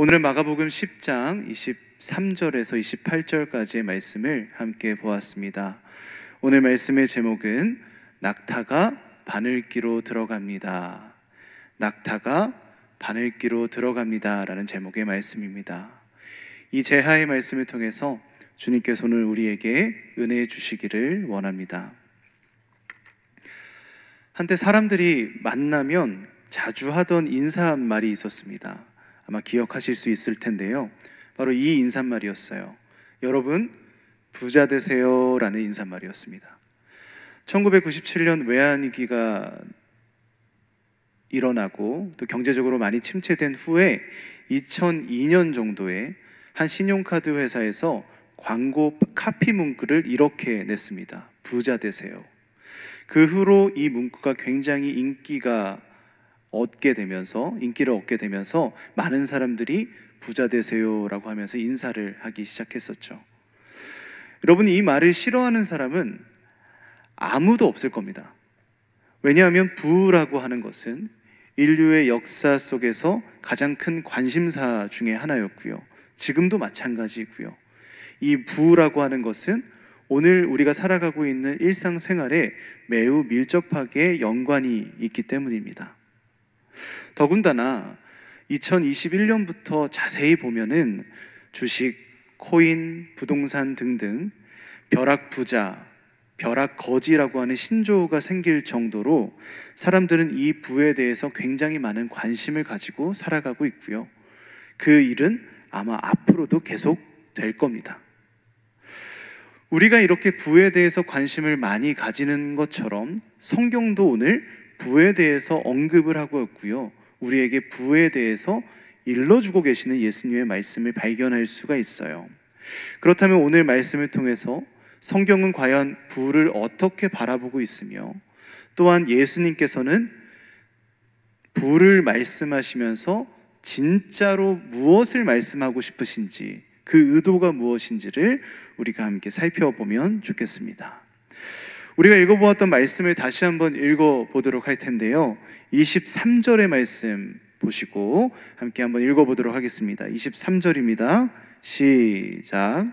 오늘 마가복음 10장 23절에서 28절까지의 말씀을 함께 보았습니다. 오늘 말씀의 제목은 낙타가 바늘기로 들어갑니다. 낙타가 바늘기로 들어갑니다. 라는 제목의 말씀입니다. 이 제하의 말씀을 통해서 주님께서 오늘 우리에게 은혜 주시기를 원합니다. 한때 사람들이 만나면 자주 하던 인사 말이 있었습니다. 아마 기억하실 수 있을 텐데요. 바로 이 인사말이었어요. 여러분, 부자 되세요. 라는 인사말이었습니다. 1997년 외환위기가 일어나고 또 경제적으로 많이 침체된 후에 2002년 정도에 한 신용카드 회사에서 광고 카피 문구를 이렇게 냈습니다. 부자 되세요. 그 후로 이 문구가 굉장히 인기가 얻게 되면서 인기를 얻게 되면서 많은 사람들이 부자 되세요라고 하면서 인사를 하기 시작했었죠. 여러분 이 말을 싫어하는 사람은 아무도 없을 겁니다. 왜냐하면 부라고 하는 것은 인류의 역사 속에서 가장 큰 관심사 중의 하나였고요. 지금도 마찬가지고요. 이 부라고 하는 것은 오늘 우리가 살아가고 있는 일상생활에 매우 밀접하게 연관이 있기 때문입니다. 더군다나 2021년부터 자세히 보면은 주식, 코인, 부동산 등등 벼락 부자, 벼락 거지라고 하는 신조어가 생길 정도로 사람들은 이 부에 대해서 굉장히 많은 관심을 가지고 살아가고 있고요. 그 일은 아마 앞으로도 계속 될 겁니다. 우리가 이렇게 부에 대해서 관심을 많이 가지는 것처럼 성경도 오늘 부에 대해서 언급을 하고 있고요. 우리에게 부에 대해서 일러주고 계시는 예수님의 말씀을 발견할 수가 있어요. 그렇다면 오늘 말씀을 통해서 성경은 과연 부를 어떻게 바라보고 있으며 또한 예수님께서는 부를 말씀하시면서 진짜로 무엇을 말씀하고 싶으신지 그 의도가 무엇인지를 우리가 함께 살펴보면 좋겠습니다. 우리가 읽어보았던 말씀을 다시 한번 읽어보도록 할 텐데요. 23절의 말씀 보시고 함께 한번 읽어보도록 하겠습니다. 23절입니다. 시작.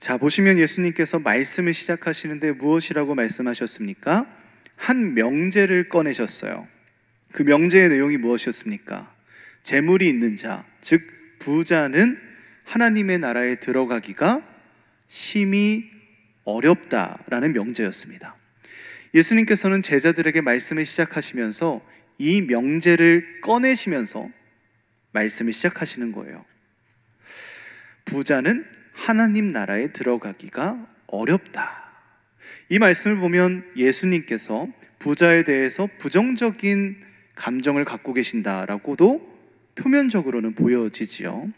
자, 보시면 예수님께서 말씀을 시작하시는데 무엇이라고 말씀하셨습니까? 한 명제를 꺼내셨어요. 그 명제의 내용이 무엇이었습니까? 재물이 있는 자, 즉 부자는 하나님의 나라에 들어가기가 심히 어렵다라는 명제였습니다. 예수님께서는 제자들에게 말씀을 시작하시면서 이 명제를 꺼내시면서 말씀을 시작하시는 거예요. 부자는 하나님 나라에 들어가기가 어렵다. 이 말씀을 보면 예수님께서 부자에 대해서 부정적인 감정을 갖고 계신다라고도 표면적으로는 보여지지요.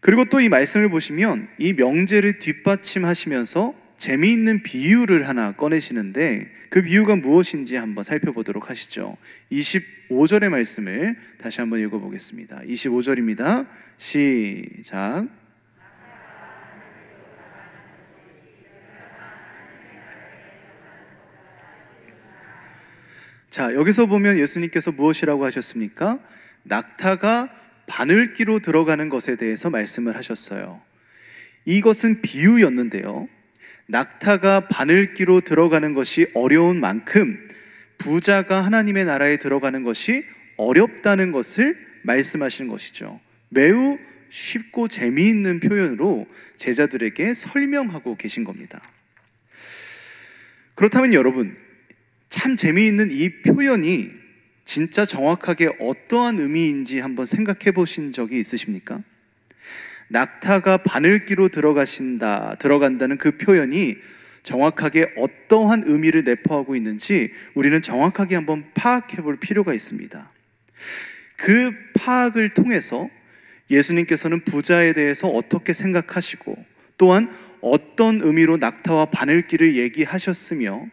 그리고 또 이 말씀을 보시면 이 명제를 뒷받침하시면서 재미있는 비유를 하나 꺼내시는데 그 비유가 무엇인지 한번 살펴보도록 하시죠. 25절의 말씀을 다시 한번 읽어보겠습니다. 25절입니다. 시작. 자, 여기서 보면 예수님께서 무엇이라고 하셨습니까? 낙타가 바늘기로 들어가는 것에 대해서 말씀을 하셨어요. 이것은 비유였는데요. 낙타가 바늘기로 들어가는 것이 어려운 만큼 부자가 하나님의 나라에 들어가는 것이 어렵다는 것을 말씀하신 것이죠. 매우 쉽고 재미있는 표현으로 제자들에게 설명하고 계신 겁니다. 그렇다면 여러분, 참 재미있는 이 표현이 진짜 정확하게 어떠한 의미인지 한번 생각해 보신 적이 있으십니까? 낙타가 바늘기로 들어가신다, 들어간다는 그 표현이 정확하게 어떠한 의미를 내포하고 있는지 우리는 정확하게 한번 파악해 볼 필요가 있습니다. 그 파악을 통해서 예수님께서는 부자에 대해서 어떻게 생각하시고 또한 어떤 의미로 낙타와 바늘기를 얘기하셨으며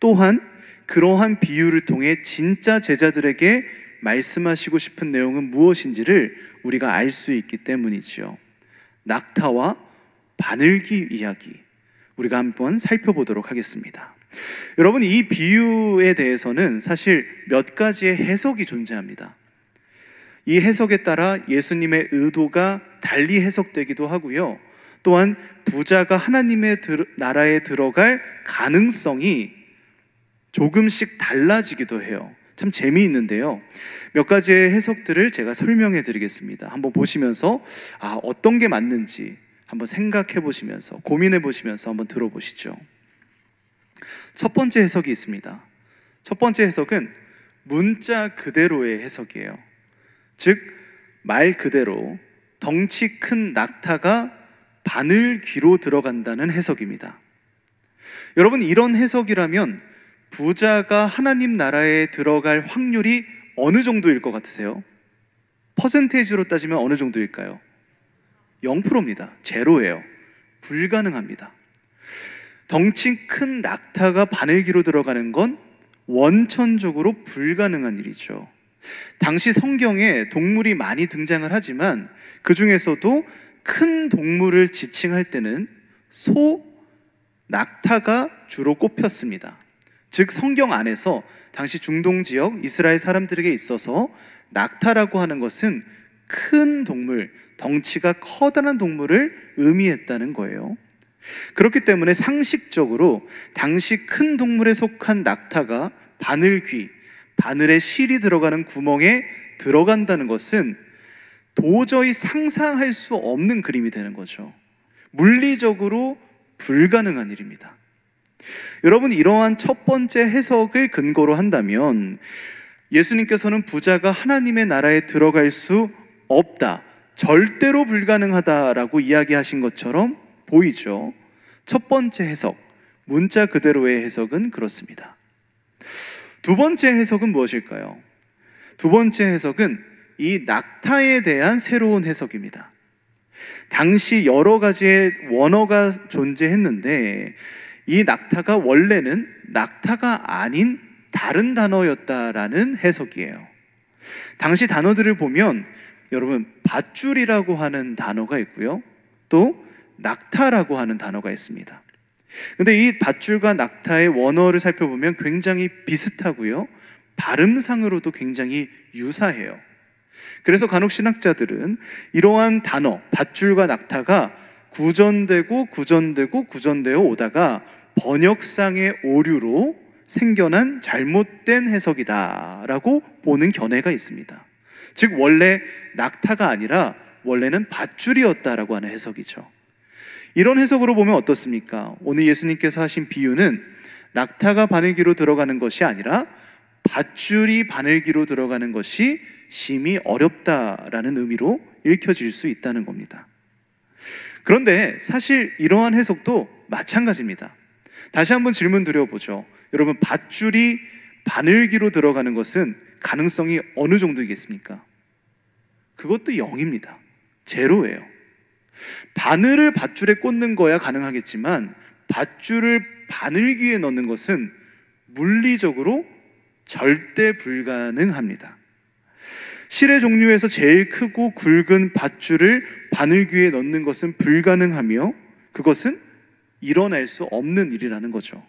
또한 그러한 비유를 통해 진짜 제자들에게 말씀하시고 싶은 내용은 무엇인지를 우리가 알 수 있기 때문이지요. 낙타와 바늘기 이야기 우리가 한번 살펴보도록 하겠습니다. 여러분 이 비유에 대해서는 사실 몇 가지의 해석이 존재합니다. 이 해석에 따라 예수님의 의도가 달리 해석되기도 하고요. 또한 부자가 하나님의 나라에 들어갈 가능성이 조금씩 달라지기도 해요. 참 재미있는데요. 몇 가지의 해석들을 제가 설명해 드리겠습니다. 한번 보시면서 아, 어떤 게 맞는지 한번 생각해 보시면서 고민해 보시면서 한번 들어보시죠. 첫 번째 해석이 있습니다. 첫 번째 해석은 문자 그대로의 해석이에요. 즉, 말 그대로 덩치 큰 낙타가 바늘 귀로 들어간다는 해석입니다. 여러분, 이런 해석이라면 부자가 하나님 나라에 들어갈 확률이 어느 정도일 것 같으세요? 퍼센테이지로 따지면 어느 정도일까요? 0%입니다. 제로예요. 불가능합니다. 덩치 큰 낙타가 바늘기로 들어가는 건 원천적으로 불가능한 일이죠. 당시 성경에 동물이 많이 등장을 하지만 그 중에서도 큰 동물을 지칭할 때는 소, 낙타가 주로 꼽혔습니다. 즉 성경 안에서 당시 중동 지역 이스라엘 사람들에게 있어서 낙타라고 하는 것은 큰 동물, 덩치가 커다란 동물을 의미했다는 거예요. 그렇기 때문에 상식적으로 당시 큰 동물에 속한 낙타가 바늘귀, 바늘에 실이 들어가는 구멍에 들어간다는 것은 도저히 상상할 수 없는 그림이 되는 거죠. 물리적으로 불가능한 일입니다. 여러분 이러한 첫 번째 해석을 근거로 한다면 예수님께서는 부자가 하나님의 나라에 들어갈 수 없다. 절대로 불가능하다라고 이야기하신 것처럼 보이죠. 첫 번째 해석, 문자 그대로의 해석은 그렇습니다. 두 번째 해석은 무엇일까요? 두 번째 해석은 이 낙타에 대한 새로운 해석입니다. 당시 여러 가지의 원어가 존재했는데 이 낙타가 원래는 낙타가 아닌 다른 단어였다라는 해석이에요. 당시 단어들을 보면 여러분 밧줄이라고 하는 단어가 있고요. 또 낙타라고 하는 단어가 있습니다. 근데 이 밧줄과 낙타의 원어를 살펴보면 굉장히 비슷하고요. 발음상으로도 굉장히 유사해요. 그래서 간혹 신학자들은 이러한 단어, 밧줄과 낙타가 구전되고 구전되고 구전되어 오다가 번역상의 오류로 생겨난 잘못된 해석이다라고 보는 견해가 있습니다. 즉 원래 낙타가 아니라 원래는 밧줄이었다라고 하는 해석이죠. 이런 해석으로 보면 어떻습니까? 오늘 예수님께서 하신 비유는 낙타가 바늘기로 들어가는 것이 아니라 밧줄이 바늘기로 들어가는 것이 심히 어렵다라는 의미로 읽혀질 수 있다는 겁니다. 그런데 사실 이러한 해석도 마찬가지입니다. 다시 한번 질문 드려보죠. 여러분, 밧줄이 바늘기로 들어가는 것은 가능성이 어느 정도이겠습니까? 그것도 0입니다. 제로예요. 바늘을 밧줄에 꽂는 거야 가능하겠지만 밧줄을 바늘기에 넣는 것은 물리적으로 절대 불가능합니다. 실의 종류에서 제일 크고 굵은 밧줄을 바늘귀에 넣는 것은 불가능하며 그것은 일어날 수 없는 일이라는 거죠.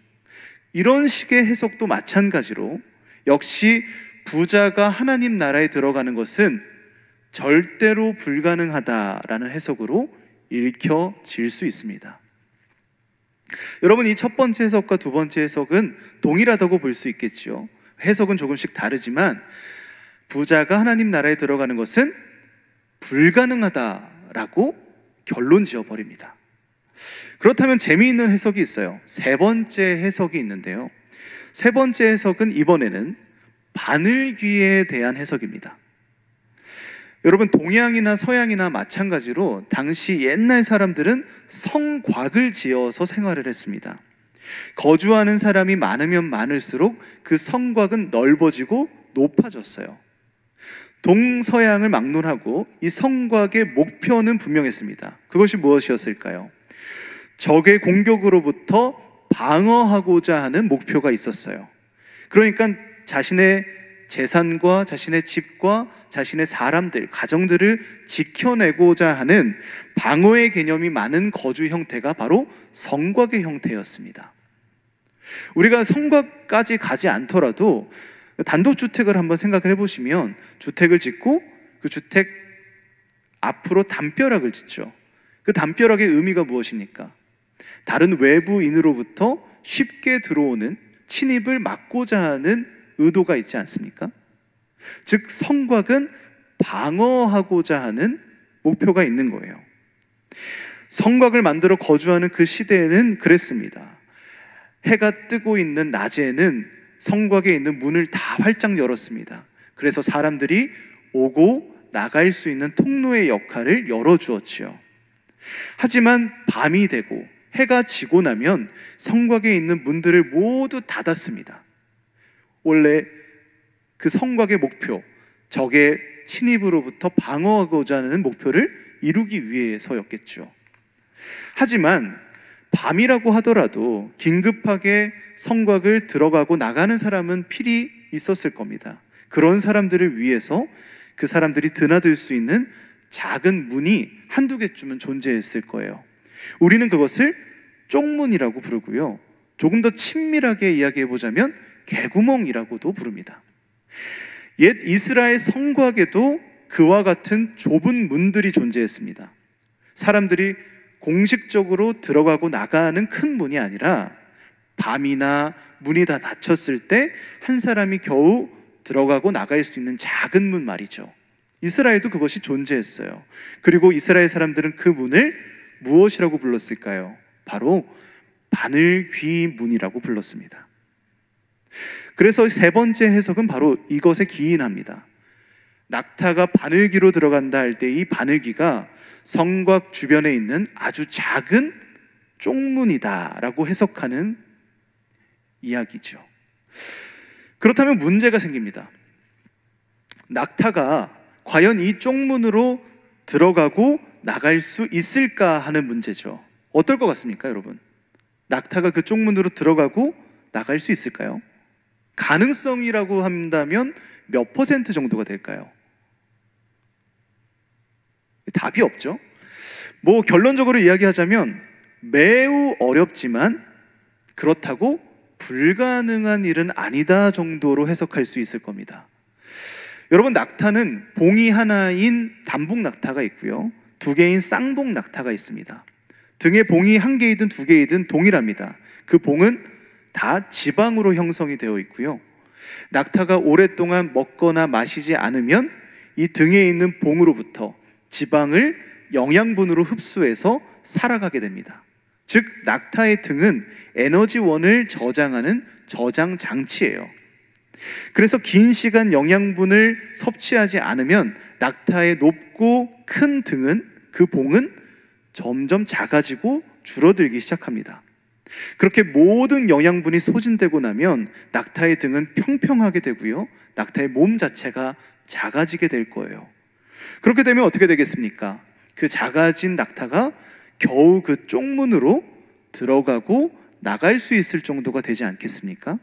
이런 식의 해석도 마찬가지로 역시 부자가 하나님 나라에 들어가는 것은 절대로 불가능하다라는 해석으로 읽혀질 수 있습니다. 여러분 이 첫 번째 해석과 두 번째 해석은 동일하다고 볼 수있겠지 해석은 조금씩 다르지만 부자가 하나님 나라에 들어가는 것은 불가능하다라고 결론 지어 버립니다. 그렇다면 재미있는 해석이 있어요. 세 번째 해석이 있는데요. 세 번째 해석은 이번에는 바늘귀에 대한 해석입니다. 여러분, 동양이나 서양이나 마찬가지로 당시 옛날 사람들은 성곽을 지어서 생활을 했습니다. 거주하는 사람이 많으면 많을수록 그 성곽은 넓어지고 높아졌어요. 동서양을 막론하고 이 성곽의 목표는 분명했습니다. 그것이 무엇이었을까요? 적의 공격으로부터 방어하고자 하는 목표가 있었어요. 그러니까 자신의 재산과 자신의 집과 자신의 사람들, 가정들을 지켜내고자 하는 방어의 개념이 많은 거주 형태가 바로 성곽의 형태였습니다. 우리가 성곽까지 가지 않더라도 단독주택을 한번 생각을 해보시면 주택을 짓고 그 주택 앞으로 담벼락을 짓죠. 그 담벼락의 의미가 무엇입니까? 다른 외부인으로부터 쉽게 들어오는 침입을 막고자 하는 의도가 있지 않습니까? 즉, 성곽은 방어하고자 하는 목표가 있는 거예요. 성곽을 만들어 거주하는 그 시대에는 그랬습니다. 해가 뜨고 있는 낮에는 성곽에 있는 문을 다 활짝 열었습니다. 그래서 사람들이 오고 나갈 수 있는 통로의 역할을 열어주었지요. 하지만 밤이 되고 해가 지고 나면 성곽에 있는 문들을 모두 닫았습니다. 원래 그 성곽의 목표, 적의 침입으로부터 방어하고자 하는 목표를 이루기 위해서였겠죠. 하지만 밤이라고 하더라도 긴급하게 성곽을 들어가고 나가는 사람은 필히 있었을 겁니다. 그런 사람들을 위해서 그 사람들이 드나들 수 있는 작은 문이 한두 개쯤은 존재했을 거예요. 우리는 그것을 쪽문이라고 부르고요. 조금 더 친밀하게 이야기해 보자면 개구멍이라고도 부릅니다. 옛 이스라엘 성곽에도 그와 같은 좁은 문들이 존재했습니다. 사람들이 공식적으로 들어가고 나가는 큰 문이 아니라 밤이나 문이 다 닫혔을 때 한 사람이 겨우 들어가고 나갈 수 있는 작은 문 말이죠. 이스라엘도 그것이 존재했어요. 그리고 이스라엘 사람들은 그 문을 무엇이라고 불렀을까요? 바로 바늘귀 문이라고 불렀습니다. 그래서 세 번째 해석은 바로 이것에 기인합니다. 낙타가 바늘귀로 들어간다 할 때 이 바늘귀가 성곽 주변에 있는 아주 작은 쪽문이다라고 해석하는 이야기죠. 그렇다면 문제가 생깁니다. 낙타가 과연 이 쪽문으로 들어가고 나갈 수 있을까 하는 문제죠. 어떨 것 같습니까, 여러분? 낙타가 그 쪽문으로 들어가고 나갈 수 있을까요? 가능성이라고 한다면 몇 퍼센트 정도가 될까요? 답이 없죠. 뭐 결론적으로 이야기하자면 매우 어렵지만 그렇다고 불가능한 일은 아니다 정도로 해석할 수 있을 겁니다. 여러분 낙타는 봉이 하나인 단봉 낙타가 있고요. 두 개인 쌍봉 낙타가 있습니다. 등에 봉이 한 개이든 두 개이든 동일합니다. 그 봉은 다 지방으로 형성이 되어 있고요. 낙타가 오랫동안 먹거나 마시지 않으면 이 등에 있는 봉으로부터 지방을 영양분으로 흡수해서 살아가게 됩니다. 즉 낙타의 등은 에너지원을 저장하는 저장 장치예요. 그래서 긴 시간 영양분을 섭취하지 않으면 낙타의 높고 큰 등은 그 봉은 점점 작아지고 줄어들기 시작합니다. 그렇게 모든 영양분이 소진되고 나면 낙타의 등은 평평하게 되고요. 낙타의 몸 자체가 작아지게 될 거예요. 그렇게 되면 어떻게 되겠습니까? 그 작아진 낙타가 겨우 그 쪽문으로 들어가고 나갈 수 있을 정도가 되지 않겠습니까?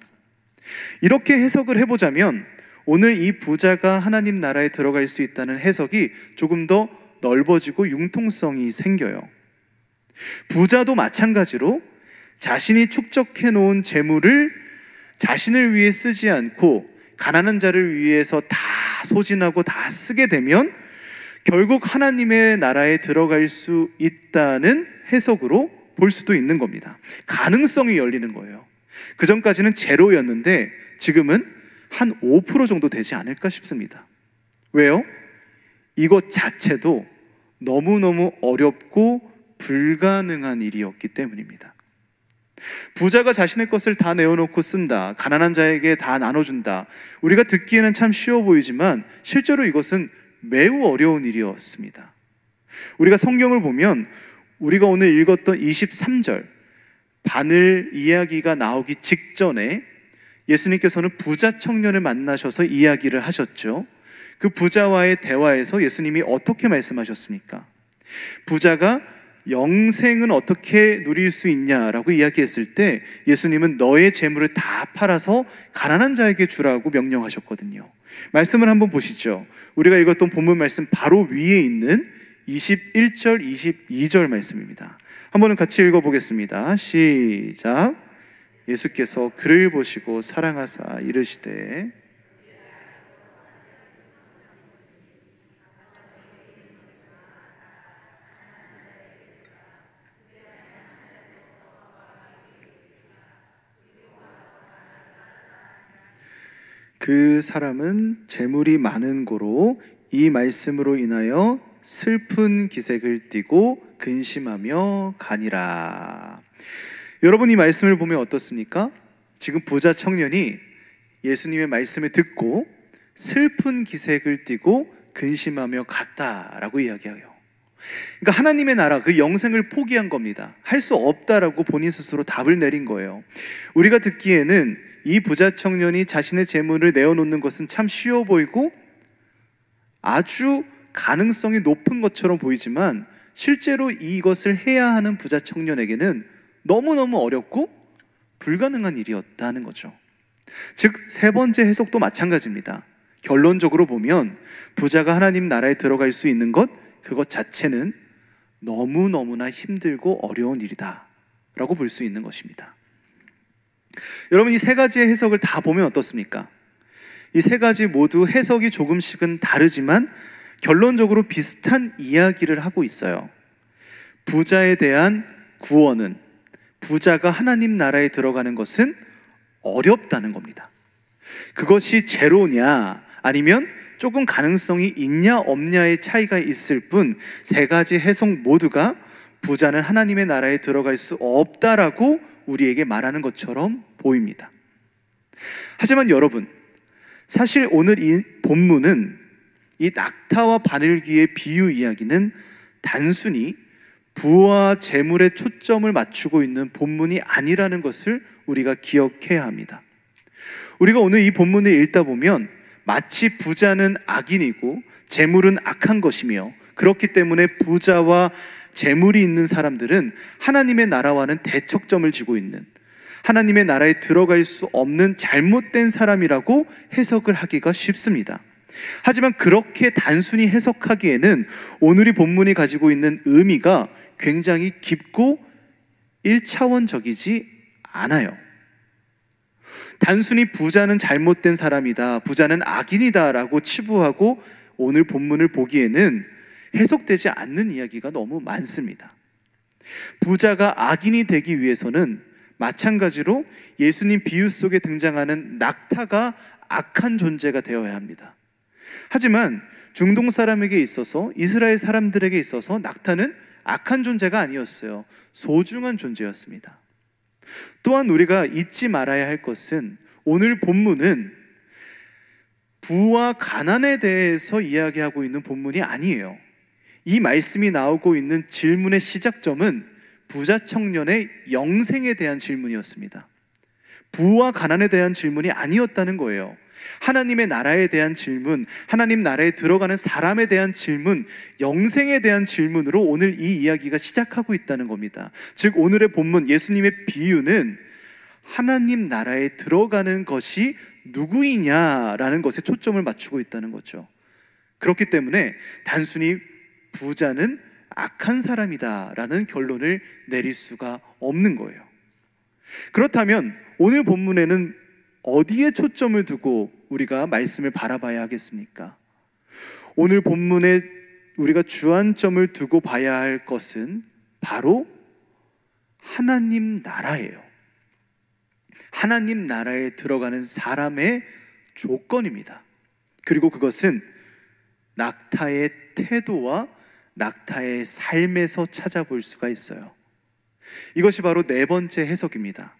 이렇게 해석을 해보자면 오늘 이 부자가 하나님 나라에 들어갈 수 있다는 해석이 조금 더 넓어지고 융통성이 생겨요. 부자도 마찬가지로 자신이 축적해 놓은 재물을 자신을 위해 쓰지 않고 가난한 자를 위해서 다 소진하고 다 쓰게 되면 결국 하나님의 나라에 들어갈 수 있다는 해석으로 볼 수도 있는 겁니다. 가능성이 열리는 거예요. 그 전까지는 제로였는데 지금은 한 5% 정도 되지 않을까 싶습니다. 왜요? 이것 자체도 너무너무 어렵고 불가능한 일이었기 때문입니다. 부자가 자신의 것을 다 내어놓고 쓴다. 가난한 자에게 다 나눠준다. 우리가 듣기에는 참 쉬워 보이지만 실제로 이것은 매우 어려운 일이었습니다. 우리가 성경을 보면 우리가 오늘 읽었던 23절 바늘 이야기가 나오기 직전에 예수님께서는 부자 청년을 만나셔서 이야기를 하셨죠. 그 부자와의 대화에서 예수님이 어떻게 말씀하셨습니까? 부자가 영생은 어떻게 누릴 수 있냐라고 이야기했을 때 예수님은 너의 재물을 다 팔아서 가난한 자에게 주라고 명령하셨거든요. 말씀을 한번 보시죠. 우리가 읽었던 본문 말씀 바로 위에 있는 21절, 22절 말씀입니다. 한번은 같이 읽어보겠습니다. 시작. 예수께서 그를 보시고 사랑하사 이르시되 그 사람은 재물이 많은 고로 이 말씀으로 인하여 슬픈 기색을 띠고 근심하며 가니라. 여러분 이 말씀을 보면 어떻습니까? 지금 부자 청년이 예수님의 말씀을 듣고 슬픈 기색을 띠고 근심하며 갔다라고 이야기해요. 그러니까 하나님의 나라 그 영생을 포기한 겁니다. 할 수 없다라고 본인 스스로 답을 내린 거예요. 우리가 듣기에는 이 부자 청년이 자신의 재물을 내어놓는 것은 참 쉬워 보이고 아주 가능성이 높은 것처럼 보이지만 실제로 이것을 해야 하는 부자 청년에게는 너무너무 어렵고 불가능한 일이었다는 거죠. 즉, 세 번째 해석도 마찬가지입니다. 결론적으로 보면 부자가 하나님 나라에 들어갈 수 있는 것, 그것 자체는 너무너무나 힘들고 어려운 일이다. 라고 볼 수 있는 것입니다. 여러분 이 세 가지의 해석을 다 보면 어떻습니까? 이 세 가지 모두 해석이 조금씩은 다르지만 결론적으로 비슷한 이야기를 하고 있어요. 부자에 대한 구원은 부자가 하나님 나라에 들어가는 것은 어렵다는 겁니다. 그것이 제로냐 아니면 조금 가능성이 있냐 없냐의 차이가 있을 뿐 세 가지 해석 모두가 부자는 하나님의 나라에 들어갈 수 없다라고 우리에게 말하는 것처럼 보입니다. 하지만 여러분, 사실 오늘 이 본문은 이 낙타와 바늘귀의 비유 이야기는 단순히 부와 재물에 초점을 맞추고 있는 본문이 아니라는 것을 우리가 기억해야 합니다. 우리가 오늘 이 본문을 읽다 보면 마치 부자는 악인이고 재물은 악한 것이며 그렇기 때문에 부자와 재물이 있는 사람들은 하나님의 나라와는 대척점을 지고 있는 하나님의 나라에 들어갈 수 없는 잘못된 사람이라고 해석을 하기가 쉽습니다. 하지만 그렇게 단순히 해석하기에는 오늘의 본문이 가지고 있는 의미가 굉장히 깊고 1차원적이지 않아요. 단순히 부자는 잘못된 사람이다, 부자는 악인이다 라고 치부하고 오늘 본문을 보기에는 해석되지 않는 이야기가 너무 많습니다. 부자가 악인이 되기 위해서는 마찬가지로 예수님 비유 속에 등장하는 낙타가 악한 존재가 되어야 합니다. 하지만 중동 사람에게 있어서 이스라엘 사람들에게 있어서 낙타는 악한 존재가 아니었어요. 소중한 존재였습니다. 또한 우리가 잊지 말아야 할 것은 오늘 본문은 부와 가난에 대해서 이야기하고 있는 본문이 아니에요. 이 말씀이 나오고 있는 질문의 시작점은 부자 청년의 영생에 대한 질문이었습니다. 부와 가난에 대한 질문이 아니었다는 거예요. 하나님의 나라에 대한 질문, 하나님 나라에 들어가는 사람에 대한 질문, 영생에 대한 질문으로 오늘 이 이야기가 시작하고 있다는 겁니다. 즉, 오늘의 본문, 예수님의 비유는 하나님 나라에 들어가는 것이 누구이냐라는 것에 초점을 맞추고 있다는 거죠. 그렇기 때문에 단순히 부자는 악한 사람이다라는 결론을 내릴 수가 없는 거예요. 그렇다면 오늘 본문에는 어디에 초점을 두고 우리가 말씀을 바라봐야 하겠습니까? 오늘 본문에 우리가 주안점을 두고 봐야 할 것은 바로 하나님 나라예요. 하나님 나라에 들어가는 사람의 조건입니다. 그리고 그것은 낙타의 태도와 낙타의 삶에서 찾아볼 수가 있어요. 이것이 바로 네 번째 해석입니다.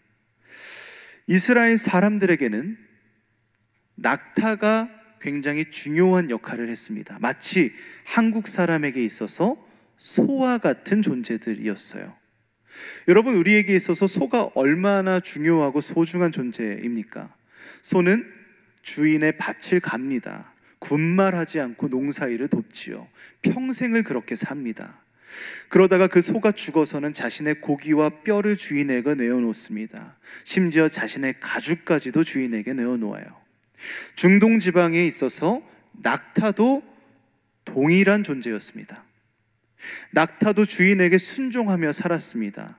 이스라엘 사람들에게는 낙타가 굉장히 중요한 역할을 했습니다. 마치 한국 사람에게 있어서 소와 같은 존재들이었어요. 여러분, 우리에게 있어서 소가 얼마나 중요하고 소중한 존재입니까? 소는 주인의 밭을 갑니다. 군말하지 않고 농사일을 돕지요. 평생을 그렇게 삽니다. 그러다가 그 소가 죽어서는 자신의 고기와 뼈를 주인에게 내어놓습니다. 심지어 자신의 가죽까지도 주인에게 내어놓아요. 중동 지방에 있어서 낙타도 동일한 존재였습니다. 낙타도 주인에게 순종하며 살았습니다.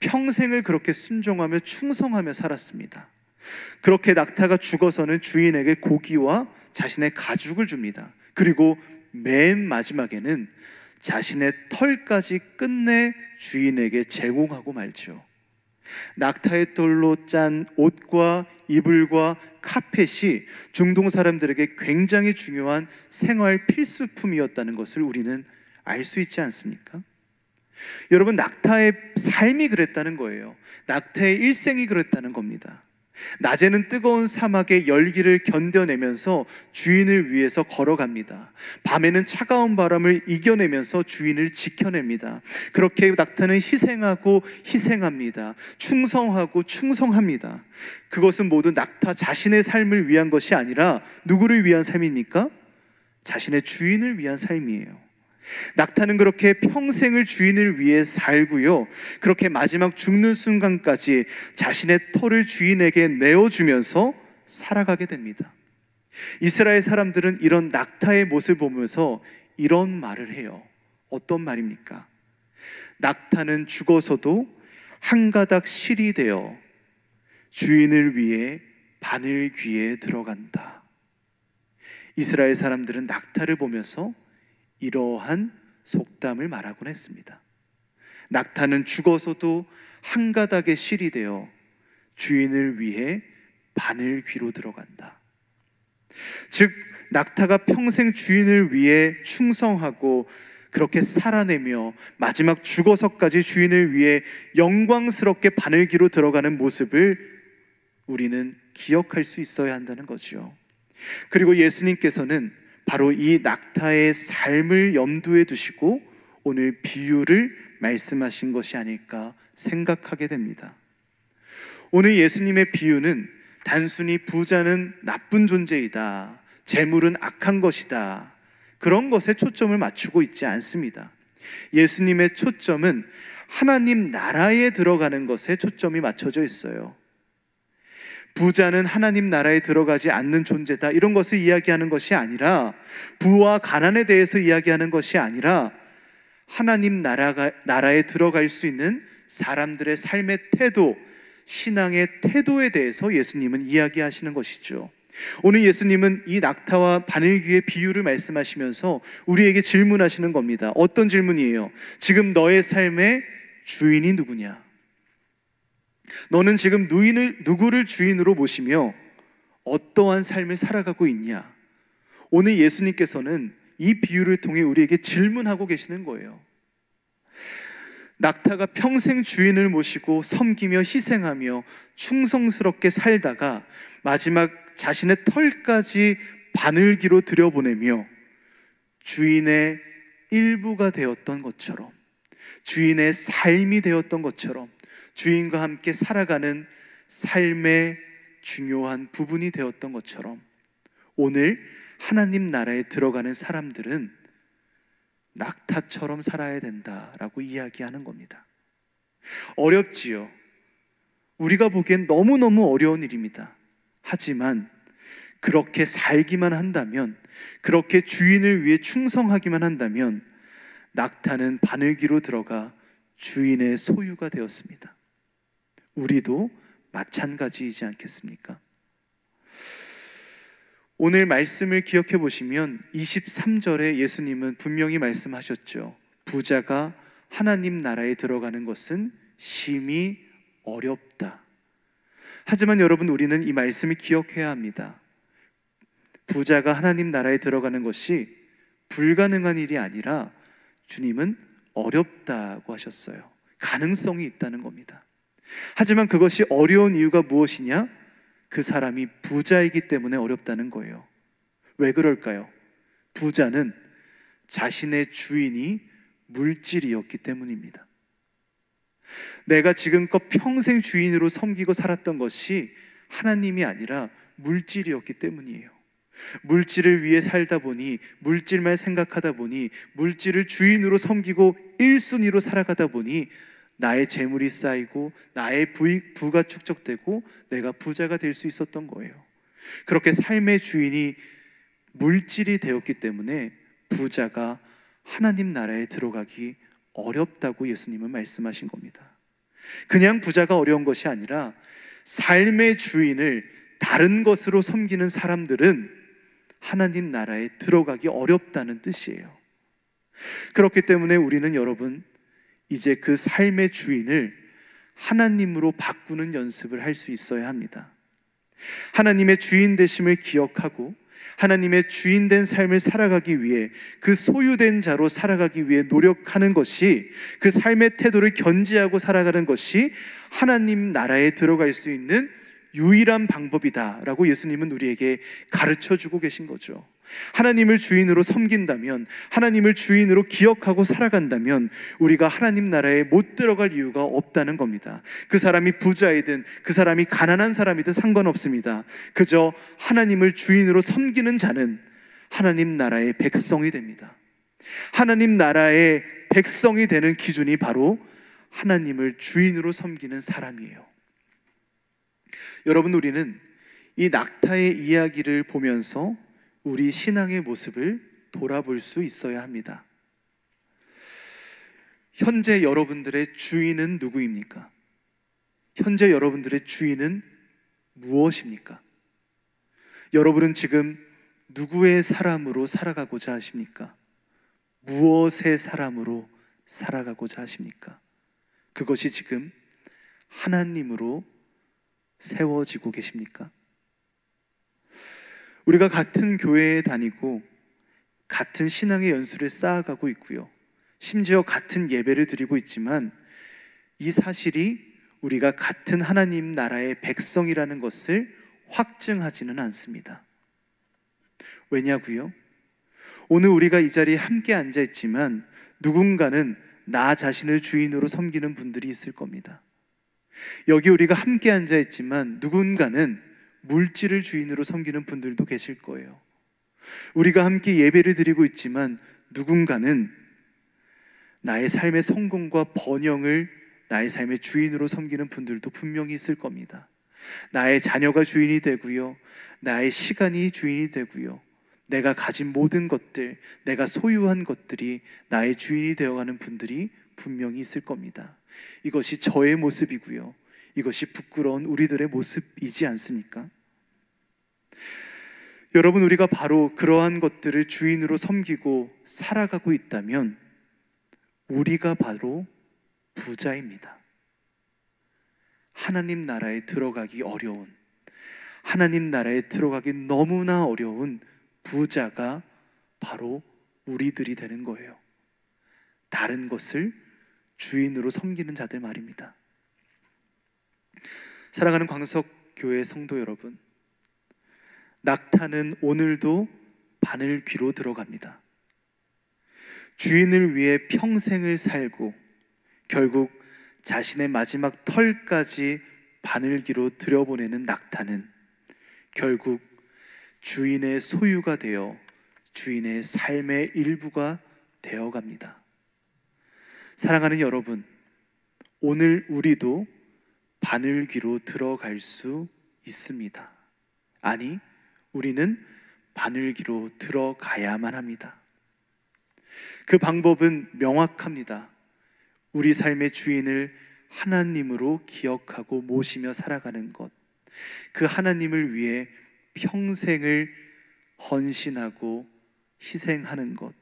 평생을 그렇게 순종하며 충성하며 살았습니다. 그렇게 낙타가 죽어서는 주인에게 고기와 자신의 가죽을 줍니다. 그리고 맨 마지막에는 자신의 털까지 끝내 주인에게 제공하고 말지요. 낙타의 돌로짠 옷과 이불과 카펫이 중동 사람들에게 굉장히 중요한 생활 필수품이었다는 것을 우리는 알 수 있지 않습니까? 여러분, 낙타의 삶이 그랬다는 거예요. 낙타의 일생이 그랬다는 겁니다. 낮에는 뜨거운 사막의 열기를 견뎌내면서 주인을 위해서 걸어갑니다. 밤에는 차가운 바람을 이겨내면서 주인을 지켜냅니다. 그렇게 낙타는 희생하고 희생합니다. 충성하고 충성합니다. 그것은 모두 낙타 자신의 삶을 위한 것이 아니라 누구를 위한 삶입니까? 자신의 주인을 위한 삶이에요. 낙타는 그렇게 평생을 주인을 위해 살고요. 그렇게 마지막 죽는 순간까지 자신의 털을 주인에게 내어주면서 살아가게 됩니다. 이스라엘 사람들은 이런 낙타의 모습을 보면서 이런 말을 해요. 어떤 말입니까? 낙타는 죽어서도 한 가닥 실이 되어 주인을 위해 바늘 귀에 들어간다. 이스라엘 사람들은 낙타를 보면서 이러한 속담을 말하곤 했습니다. 낙타는 죽어서도 한 가닥의 실이 되어 주인을 위해 바늘 귀로 들어간다. 즉, 낙타가 평생 주인을 위해 충성하고 그렇게 살아내며 마지막 죽어서까지 주인을 위해 영광스럽게 바늘기로 들어가는 모습을 우리는 기억할 수 있어야 한다는 거지 그리고 예수님께서는 바로 이 낙타의 삶을 염두에 두시고 오늘 비유를 말씀하신 것이 아닐까 생각하게 됩니다. 오늘 예수님의 비유는 단순히 부자는 나쁜 존재이다. 재물은 악한 것이다. 그런 것에 초점을 맞추고 있지 않습니다. 예수님의 초점은 하나님 나라에 들어가는 것에 초점이 맞춰져 있어요. 부자는 하나님 나라에 들어가지 않는 존재다. 이런 것을 이야기하는 것이 아니라 부와 가난에 대해서 이야기하는 것이 아니라 하나님 나라가, 나라에 들어갈 수 있는 사람들의 삶의 태도, 신앙의 태도에 대해서 예수님은 이야기하시는 것이죠. 오늘 예수님은 이 낙타와 바늘귀의 비유를 말씀하시면서 우리에게 질문하시는 겁니다. 어떤 질문이에요? 지금 너의 삶의 주인이 누구냐? 너는 지금 누인을, 누구를 주인으로 모시며 어떠한 삶을 살아가고 있냐? 오늘 예수님께서는 이 비유를 통해 우리에게 질문하고 계시는 거예요. 낙타가 평생 주인을 모시고 섬기며 희생하며 충성스럽게 살다가 마지막 자신의 털까지 바늘기로 들여보내며 주인의 일부가 되었던 것처럼 주인의 삶이 되었던 것처럼 주인과 함께 살아가는 삶의 중요한 부분이 되었던 것처럼 오늘 하나님 나라에 들어가는 사람들은 낙타처럼 살아야 된다라고 이야기하는 겁니다. 어렵지요. 우리가 보기엔 너무너무 어려운 일입니다. 하지만 그렇게 살기만 한다면, 그렇게 주인을 위해 충성하기만 한다면, 낙타는 바늘기로 들어가 주인의 소유가 되었습니다. 우리도 마찬가지이지 않겠습니까? 오늘 말씀을 기억해 보시면 23절에 예수님은 분명히 말씀하셨죠. 부자가 하나님 나라에 들어가는 것은 심히 어렵다. 하지만 여러분 우리는 이 말씀을 기억해야 합니다. 부자가 하나님 나라에 들어가는 것이 불가능한 일이 아니라 주님은 어렵다고 하셨어요. 가능성이 있다는 겁니다. 하지만 그것이 어려운 이유가 무엇이냐? 그 사람이 부자이기 때문에 어렵다는 거예요. 왜 그럴까요? 부자는 자신의 주인이 물질이었기 때문입니다. 내가 지금껏 평생 주인으로 섬기고 살았던 것이 하나님이 아니라 물질이었기 때문이에요. 물질을 위해 살다 보니, 물질만 생각하다 보니, 물질을 주인으로 섬기고 1순위로 살아가다 보니, 나의 재물이 쌓이고 나의 부익, 부가 축적되고 내가 부자가 될 수 있었던 거예요. 그렇게 삶의 주인이 물질이 되었기 때문에 부자가 하나님 나라에 들어가기 어렵다고 예수님은 말씀하신 겁니다. 그냥 부자가 어려운 것이 아니라 삶의 주인을 다른 것으로 섬기는 사람들은 하나님 나라에 들어가기 어렵다는 뜻이에요. 그렇기 때문에 우리는 여러분 이제 그 삶의 주인을 하나님으로 바꾸는 연습을 할 수 있어야 합니다. 하나님의 주인 되심을 기억하고 하나님의 주인 된 삶을 살아가기 위해 그 소유된 자로 살아가기 위해 노력하는 것이 그 삶의 태도를 견지하고 살아가는 것이 하나님 나라에 들어갈 수 있는 유일한 방법이다라고 예수님은 우리에게 가르쳐 주고 계신 거죠. 하나님을 주인으로 섬긴다면, 하나님을 주인으로 기억하고 살아간다면, 우리가 하나님 나라에 못 들어갈 이유가 없다는 겁니다. 그 사람이 부자이든, 그 사람이 가난한 사람이든 상관없습니다. 그저 하나님을 주인으로 섬기는 자는 하나님 나라의 백성이 됩니다. 하나님 나라의 백성이 되는 기준이 바로 하나님을 주인으로 섬기는 사람이에요. 여러분, 우리는 이 낙타의 이야기를 보면서 우리 신앙의 모습을 돌아볼 수 있어야 합니다. 현재 여러분들의 주인은 누구입니까? 현재 여러분들의 주인은 무엇입니까? 여러분은 지금 누구의 사람으로 살아가고자 하십니까? 무엇의 사람으로 살아가고자 하십니까? 그것이 지금 하나님으로 세워지고 계십니까? 우리가 같은 교회에 다니고 같은 신앙의 연수를 쌓아가고 있고요. 심지어 같은 예배를 드리고 있지만 이 사실이 우리가 같은 하나님 나라의 백성이라는 것을 확증하지는 않습니다. 왜냐고요? 오늘 우리가 이 자리에 함께 앉아 있지만 누군가는 나 자신을 주인으로 섬기는 분들이 있을 겁니다. 여기 우리가 함께 앉아 있지만 누군가는 물질을 주인으로 섬기는 분들도 계실 거예요. 우리가 함께 예배를 드리고 있지만 누군가는 나의 삶의 성공과 번영을 나의 삶의 주인으로 섬기는 분들도 분명히 있을 겁니다. 나의 자녀가 주인이 되고요. 나의 시간이 주인이 되고요. 내가 가진 모든 것들, 내가 소유한 것들이 나의 주인이 되어가는 분들이 분명히 있을 겁니다. 이것이 저의 모습이고요. 이것이 부끄러운 우리들의 모습이지 않습니까? 여러분, 우리가 바로 그러한 것들을 주인으로 섬기고 살아가고 있다면 우리가 바로 부자입니다. 하나님 나라에 들어가기 어려운, 하나님 나라에 들어가기 너무나 어려운 부자가 바로 우리들이 되는 거예요. 다른 것을 주인으로 섬기는 자들 말입니다. 사랑하는 광석교회 성도 여러분, 낙타는 오늘도 바늘 귀로 들어갑니다. 주인을 위해 평생을 살고 결국 자신의 마지막 털까지 바늘기로 들여보내는 낙타는 결국 주인의 소유가 되어 주인의 삶의 일부가 되어 갑니다. 사랑하는 여러분, 오늘 우리도 바늘귀로 들어갈 수 있습니다. 아니, 우리는 바늘귀로 들어가야만 합니다. 그 방법은 명확합니다. 우리 삶의 주인을 하나님으로 기억하고 모시며 살아가는 것. 그 하나님을 위해 평생을 헌신하고 희생하는 것.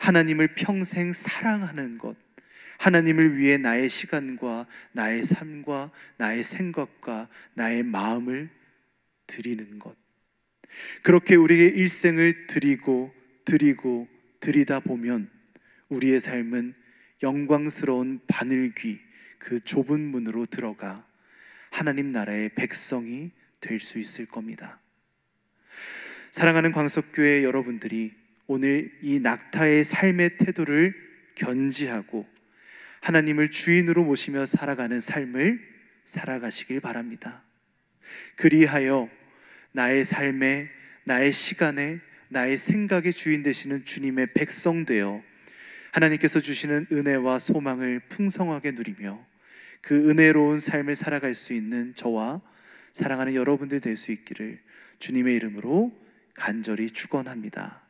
하나님을 평생 사랑하는 것. 하나님을 위해 나의 시간과 나의 삶과 나의 생각과 나의 마음을 드리는 것. 그렇게 우리의 일생을 드리고 드리고 드리다 보면 우리의 삶은 영광스러운 바늘귀 그 좁은 문으로 들어가 하나님 나라의 백성이 될 수 있을 겁니다. 사랑하는 광석교회 여러분들이 오늘 이 낙타의 삶의 태도를 견지하고 하나님을 주인으로 모시며 살아가는 삶을 살아가시길 바랍니다. 그리하여 나의 삶에, 나의 시간에, 나의 생각의 주인 되시는 주님의 백성 되어 하나님께서 주시는 은혜와 소망을 풍성하게 누리며 그 은혜로운 삶을 살아갈 수 있는 저와 사랑하는 여러분들 될 수 있기를 주님의 이름으로 간절히 축원합니다.